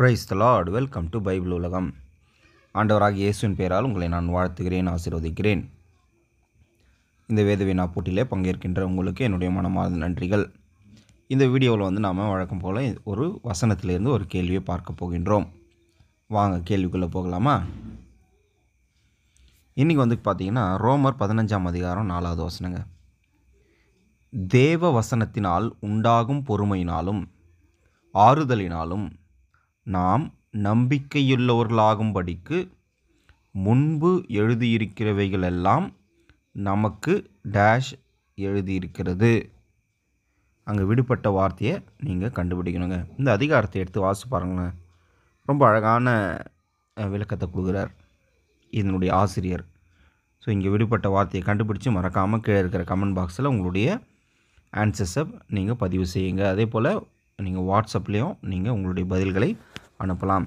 price the Lord welcome to Bible உலகம் ஆண்டவராக இயேசுவின் பெயரால் உங்களை நான் வாழ்த்துகிறேன் ஆசீர்வதிக்கிறேன் இந்த வேதவினா போட்டியிலே பங்கேற்கின்ற உங்களுக்கு என்னுடைய மனமார்ந்த நன்றிகள் இந்த வீடியோவில் வந்து நாம் வழக்கம் போல் ஒரு வசனத்திலேருந்து ஒரு கேள்வியை பார்க்க போகின்றோம் வாங்க கேள்விக்குள்ளே போகலாமா இன்றைக்கி வந்து பார்த்திங்கன்னா ரோமர் பதினஞ்சாம் அதிகாரம் நாலாவது வசனங்க தேவ வசனத்தினால் உண்டாகும் பொறுமையினாலும் ஆறுதலினாலும் நாம் நம்பிக்கையுள்ளவர்களாகும்படிக்கு முன்பு எழுதியிருக்கிறவைகளெல்லாம் நமக்கு டேஷ் எழுதியிருக்கிறது அங்கே விடுபட்ட வார்த்தையை நீங்கள் கண்டுபிடிக்கணுங்க இந்த அதிகாரத்தை எடுத்து வாசி பாருங்களேன் ரொம்ப அழகான விளக்கத்தை கொடுக்குறார் இதனுடைய ஆசிரியர் ஸோ இங்கே விடுபட்ட வார்த்தையை கண்டுபிடிச்சு மறக்காமல் கீழே இருக்கிற கமெண்ட் பாக்ஸில் உங்களுடைய ஆன்சர்ஸை நீங்கள் பதிவு செய்யுங்க அதே போல் நீங்கள் வாட்ஸ்அப்லேயும் நீங்கள் உங்களுடைய பதில்களை அனுப்பலாம்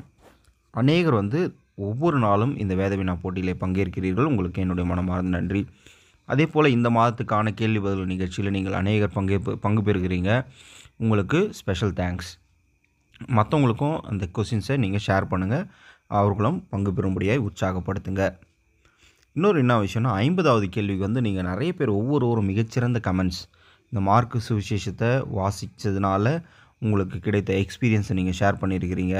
அநேகர் வந்து ஒவ்வொரு நாளும் இந்த வேதவினா போட்டியிலே பங்கேற்கிறீர்கள் உங்களுக்கு என்னுடைய மனமார்ந்த நன்றி அதே போல் இந்த மாதத்துக்கான கேள்வி பதில் நிகழ்ச்சியில் நீங்கள் அநேகர் பங்கேற்பு பங்கு பெறுகிறீங்க உங்களுக்கு ஸ்பெஷல் தேங்க்ஸ் மற்றவங்களுக்கும் அந்த கொஷின்ஸை நீங்கள் ஷேர் பண்ணுங்கள் அவர்களும் பங்கு பெறும்படியாக உற்சாகப்படுத்துங்க இன்னொரு என்ன விஷயம்னா ஐம்பதாவது கேள்விக்கு வந்து நீங்கள் நிறைய பேர் ஒவ்வொரு ஒரு மிகச்சிறந்த கமெண்ட்ஸ் இந்த மார்க்கு சுவிசேஷத்தை வாசித்ததுனால உங்களுக்கு கிடைத்த எக்ஸ்பீரியன்ஸை நீங்கள் ஷேர் பண்ணியிருக்கிறீங்க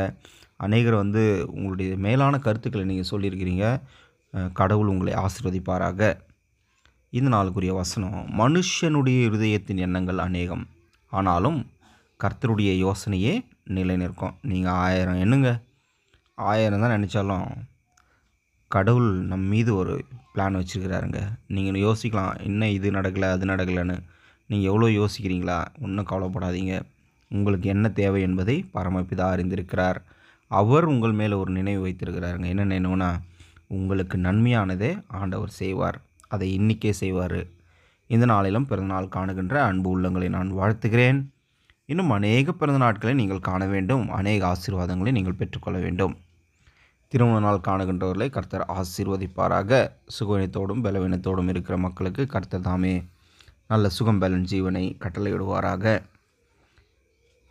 அநேகர் வந்து உங்களுடைய மேலான கருத்துக்களை நீங்கள் சொல்லியிருக்கிறீங்க கடவுள் உங்களை ஆசிர்வதிப்பாராக இந்த நாளுக்குரிய வசனம் மனுஷனுடைய இருதயத்தின் எண்ணங்கள் அநேகம் ஆனாலும் கர்த்தருடைய யோசனையே நிலை நிற்கும் நீங்கள் ஆயிரம் எண்ணுங்க ஆயிரம் தான் நினச்சாலும் கடவுள் நம் மீது ஒரு பிளான் வச்சுருக்கிறாருங்க நீங்கள் யோசிக்கலாம் என்ன இது நடக்கலை அது நடக்கலைன்னு நீங்கள் எவ்வளோ யோசிக்கிறீங்களா ஒன்றும் கவலைப்படாதீங்க உங்களுக்கு என்ன தேவை என்பதை பரமபிதா அறிந்திருக்கிறார் அவர் உங்கள் மேலே ஒரு நினைவு வைத்திருக்கிறாருங்க என்ன நினைவுனா உங்களுக்கு நன்மையானதே ஆண்டவர் செய்வார் அதை இன்றைக்கே செய்வார் இந்த நாளிலும் பிறந்தநாள் காணுகின்ற அன்பு உள்ளங்களை நான் வாழ்த்துகிறேன் இன்னும் அநேக பிறந்த நாட்களை நீங்கள் காண வேண்டும் அநேக ஆசீர்வாதங்களை நீங்கள் பெற்றுக்கொள்ள வேண்டும் திருமண நாள் காணுகின்றவர்களை கர்த்தர் ஆசீர்வதிப்பாராக சுகவினத்தோடும் பலவீனத்தோடும் இருக்கிற மக்களுக்கு கர்த்தர் தாமே நல்ல சுகம் பலன் ஜீவனை கட்டளையிடுவாராக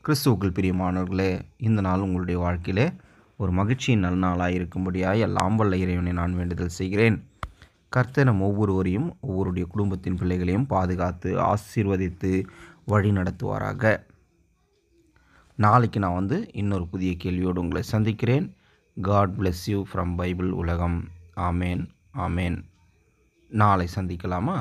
கிறிஸ்துவுக்குள் பிரியமானவர்களே இந்த நாள் உங்களுடைய வாழ்க்கையிலே ஒரு மகிழ்ச்சியின் நல்ல நாளாக இருக்கும்படியாக எல்லாம் வல்ல இறைவனை நான் வேண்டுதல் செய்கிறேன் கர்த்தனம் ஒவ்வொருவரையும் ஒவ்வொருடைய குடும்பத்தின் பிள்ளைகளையும் பாதுகாத்து ஆசீர்வதித்து வழி நடத்துவாராக நாளைக்கு நான் வந்து இன்னொரு புதிய கேள்வியோடு உங்களை சந்திக்கிறேன் God bless you from Bible உலகம் ஆமேன் ஆமேன் நாளை சந்திக்கலாமா